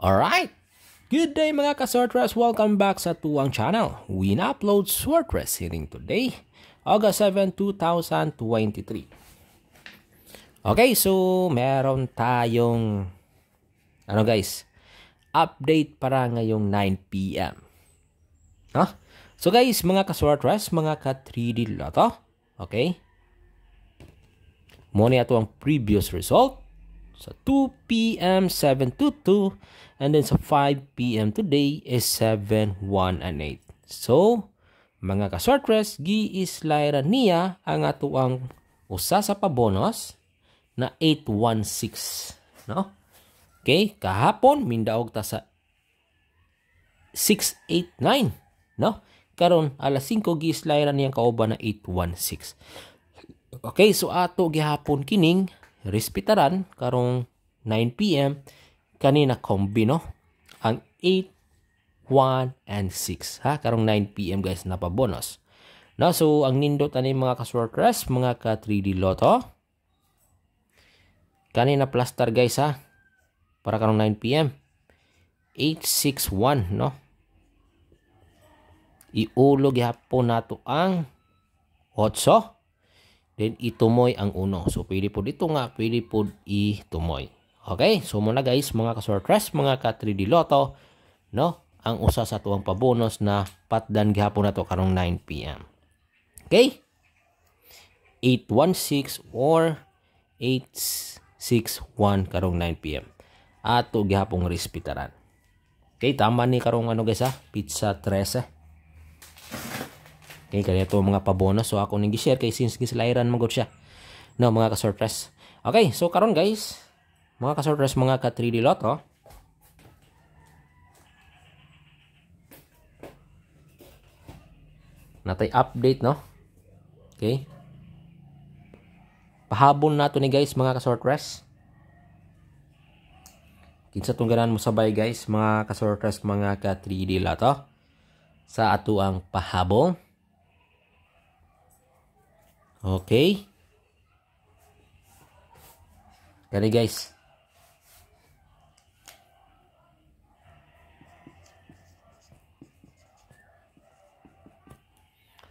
Alright! Good day mga ka-Sortress! Welcome back sa Tuwang Channel. We upload Sortress hearing today, August 7, 2023. Okay, so meron tayong ano guys, update para ngayong 9pm. Huh? So guys, mga ka-Sortress, mga ka-3D loto, okay? Muna ito ang previous result sa 2 p.m. 722 and then sa 5 p.m. today is 71 and 8. So mga kasortres, giislairan niya ang ato usa sa pabonus na 816, no? Okay, kahapon mindaog ta sa 689, no? Karon alas 5 gi is giislairan niya kauban na 816. Okay, so ato gihapon kining respetaran karong 9 p.m. kanina kombino ang 8, 1, and 6. Ha? Karong 9 p.m. guys, napabonus. No, so, ang nindot ani mga ka-workers, mga ka-3D loto. Kanina plaster guys ha. Para karong 9 p.m. 861, no? Iulog hapon nato ang 8. Then itumoy ang uno. So pwede po dito nga, pwede po itumoy. Okay? So muna guys, mga ka-sortress, mga ka-3D Lotto, no? Ang usa sa tuwang pabonus na patdan gihapon na to karong 9 PM. Okay? 816 or 861 karong 9 PM. Ato gihapong respitaran. Okay, tama ni karong ano guys ha, pizza 13. Okay, kaya ito mga pabonus. So, ako nang gishare kay since gislairan magod siya. No, mga ka-surprise. Okay, so karon guys, mga ka-surprise mga ka-3D lot, oh. Natay update, no? Okay. Pahabon na to ni guys, mga ka-surprise. Kinsa tong mo sabay guys, mga ka-surprise, mga ka-3D lot, oh. Sa ato ang pahabol. Okay? Gani guys.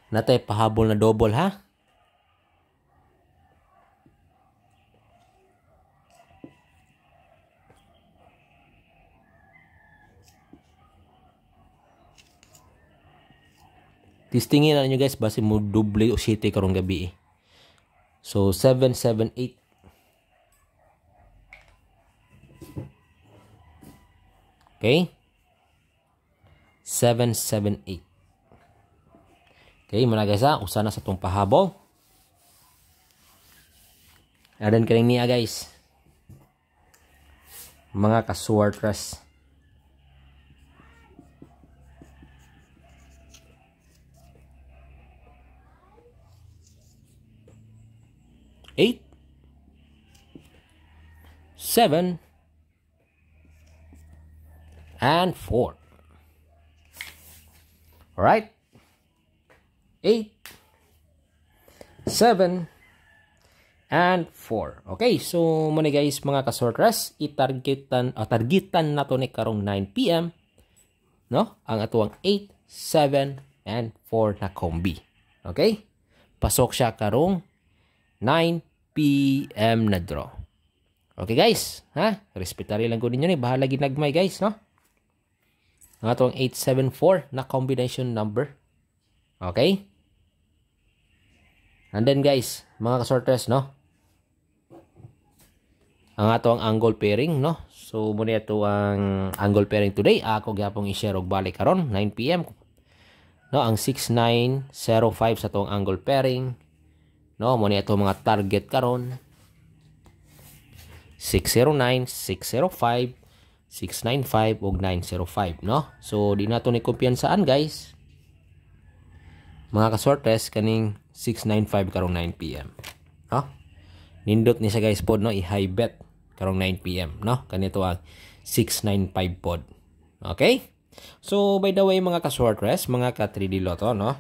Natay pahabol na double ha. Testingin na nyo guys, base mo double o 7 karong gabi eh. So, 778. Okay? 778. Okay, muna guys ha. Usa na sa itong pahabaw. Adan ka niya guys. Mga kasuwartras. Mga 7 and 4. Alright? 8, 7, and 4. Okay, so muna guys mga kasortras, itargetan, o uh, ah, targetan nato to ni karong 9pm, no? Ang atuang 8, 7, and 4 na kombi. Okay? Pasok siya karong 9pm na draw. Okay guys, ha? Respetary lang ko ninyo ni. Bahala ginagmay guys, no? Ang atong 874 na combination number. Okay? And then guys, mga kasorters, no? Ang atong angle pairing, no? So, muna ito ang angle pairing today. Ako gyapon i-share og balik karon 9pm. No, ang 6905 sa tong angle pairing. No, muna ito mga target karon 609, 605, 695 og 905 no so di nato ni kumpiyansaan guys mga kasortes kaning 695 karong 9 pm no nindot ni sa guys pod no i-high bet karong 9 pm no kanito ang 695 pod okay so by the way mga kasortes mga ka 3D loto no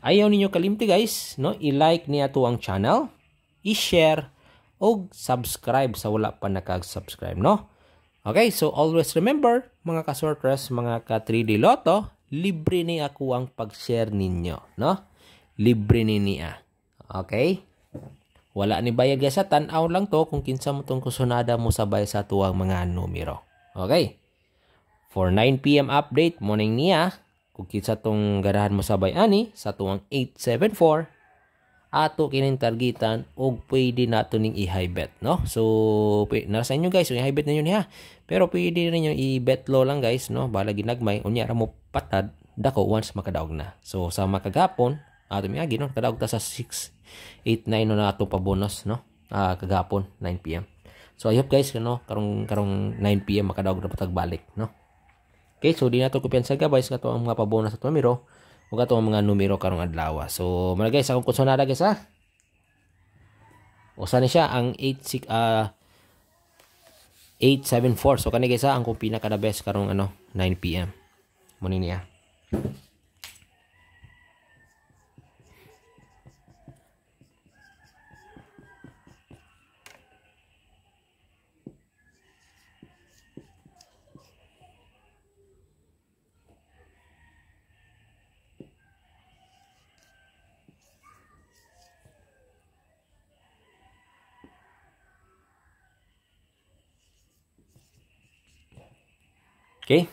ayaw ninyo kalimti guys no i-like niya to ang channel i-share o subscribe sa wala pa nakag-subscribe, no? Okay, so always remember, mga ka-sorters, mga ka-3D Lotto, libre ni ako ang pag-share ninyo, no? Libre ni niya. Okay? Wala ni bayag sa tanaw lang to kung kinsa mo tong kusunada mo sabay sa tuwang mga numero. Okay? For 9pm update, morning niya, kung kinsa tong garahan mo sabay ani, sa tuwang 874 ato kining targetan og pwede nato ning i-high no so na sa inyo guys so i-high ninyo niya pero pwede rin ninyo i-bet low lang guys no bala ginagmay unya ra mo patad dako once makadaog na so sa makagapon ato mi agi no kadaog ta sa 6 8 9 no na ato pa bonus no ah, kagapon 9 pm so i hope guys no karong karong 9 pm makadaog na patag balik no Okay, so di nato kumpiyansa gabay sa katong mga pabonus sa tumiro ug atong mga numero karong adlaw. Ah. So mga guys akong kutsonada guys ha. Ah. Usa ni siya ang 86 uh, 874. So kani guys ha ah, ang kong pinaka the best karong ano 9 PM. Muni niya. Okay?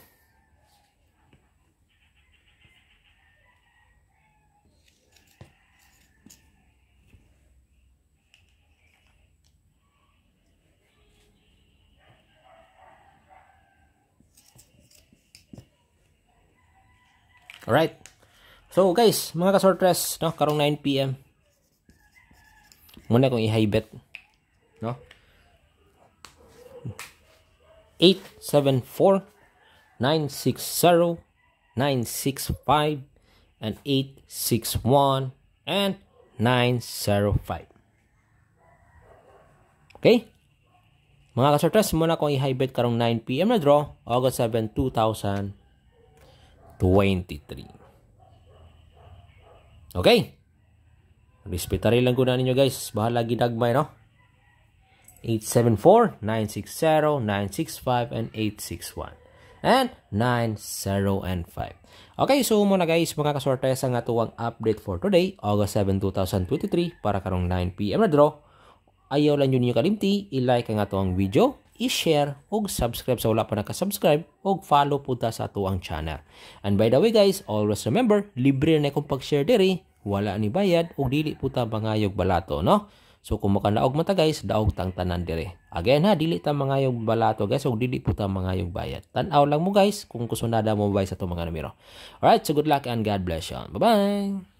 Alright. So guys, mga ka-sortress, no, karong 9 PM. Muna kong i-high bet, no? 874 960, 965, and 861, and 905. Okay? Mga kasortres, muna kong i-hybrid karong 9pm na draw, August 7, 2023. Okay? Respetary lang kunan ninyo guys. Bahala ginagmay, no? 874, 960, 965, and 861 and 9, 0, and 5. Okay, so muna guys, mga kasorte sa nga tuwang update for today, August 7, 2023, para karong 9pm na draw. Ayaw lang yun yung kalimti, ilike nga tuwang video, i-share o subscribe sa wala pa nakasubscribe o follow po sa ato channel. And by the way guys, always remember, libre na kung pag-share diri, wala ni bayad o dili po ta bangayog balato, no? So kung makanaog mata guys, daog tang tanan dire. Again ha, dili ta mga yung balato guys, ug dili po ta mga yung bayad. Tan-aw lang mo guys kung kusunada mo ba sa to mga numero. Alright, so good luck and God bless you. Bye-bye.